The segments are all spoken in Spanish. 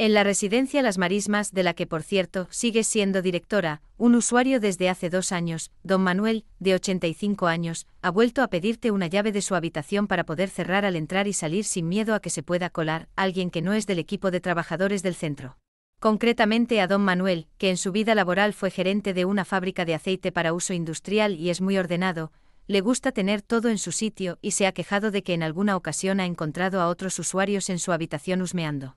En la residencia Las Marismas, de la que por cierto sigue siendo directora, un usuario desde hace dos años, don Manuel, de 85 años, ha vuelto a pedirte una llave de su habitación para poder cerrar al entrar y salir sin miedo a que se pueda colar alguien que no es del equipo de trabajadores del centro. Concretamente a don Manuel, que en su vida laboral fue gerente de una fábrica de aceite para uso industrial y es muy ordenado, le gusta tener todo en su sitio y se ha quejado de que en alguna ocasión ha encontrado a otros usuarios en su habitación husmeando.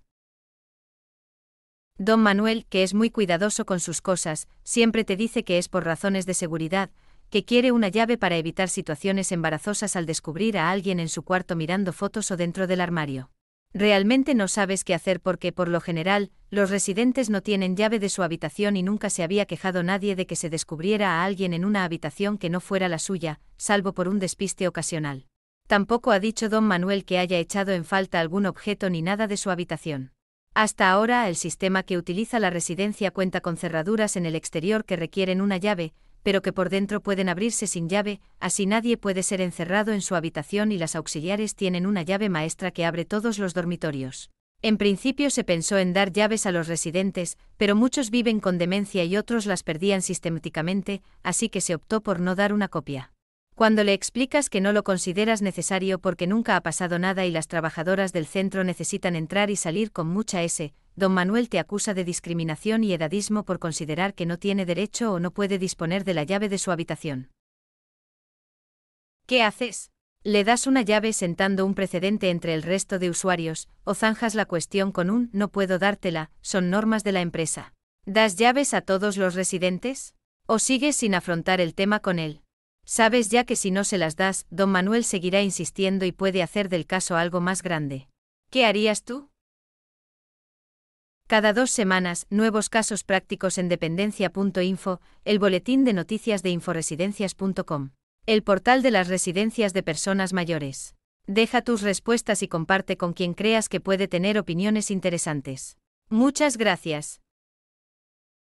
Don Manuel, que es muy cuidadoso con sus cosas, siempre te dice que es por razones de seguridad, que quiere una llave para evitar situaciones embarazosas al descubrir a alguien en su cuarto mirando fotos o dentro del armario. Realmente no sabes qué hacer porque por lo general, los residentes no tienen llave de su habitación y nunca se había quejado nadie de que se descubriera a alguien en una habitación que no fuera la suya, salvo por un despiste ocasional. Tampoco ha dicho don Manuel que haya echado en falta algún objeto ni nada de su habitación. Hasta ahora el sistema que utiliza la residencia cuenta con cerraduras en el exterior que requieren una llave, pero que por dentro pueden abrirse sin llave, así nadie puede ser encerrado en su habitación y las auxiliares tienen una llave maestra que abre todos los dormitorios. En principio se pensó en dar llaves a los residentes, pero muchos viven con demencia y otros las perdían sistemáticamente, así que se optó por no dar una copia. Cuando le explicas que no lo consideras necesario porque nunca ha pasado nada y las trabajadoras del centro necesitan entrar y salir con mucha S, don Manuel te acusa de discriminación y edadismo por considerar que no tiene derecho o no puede disponer de la llave de su habitación. ¿Qué haces? Le das una llave sentando un precedente entre el resto de usuarios, o zanjas la cuestión con un no puedo dártela, son normas de la empresa. ¿Das llaves a todos los residentes? ¿O sigues sin afrontar el tema con él? Sabes ya que si no se las das, don Manuel seguirá insistiendo y puede hacer del caso algo más grande. ¿Qué harías tú? Cada dos semanas, nuevos casos prácticos en dependencia.info, el boletín de noticias de inforesidencias.com, el portal de las residencias de personas mayores. Deja tus respuestas y comparte con quien creas que puede tener opiniones interesantes. Muchas gracias.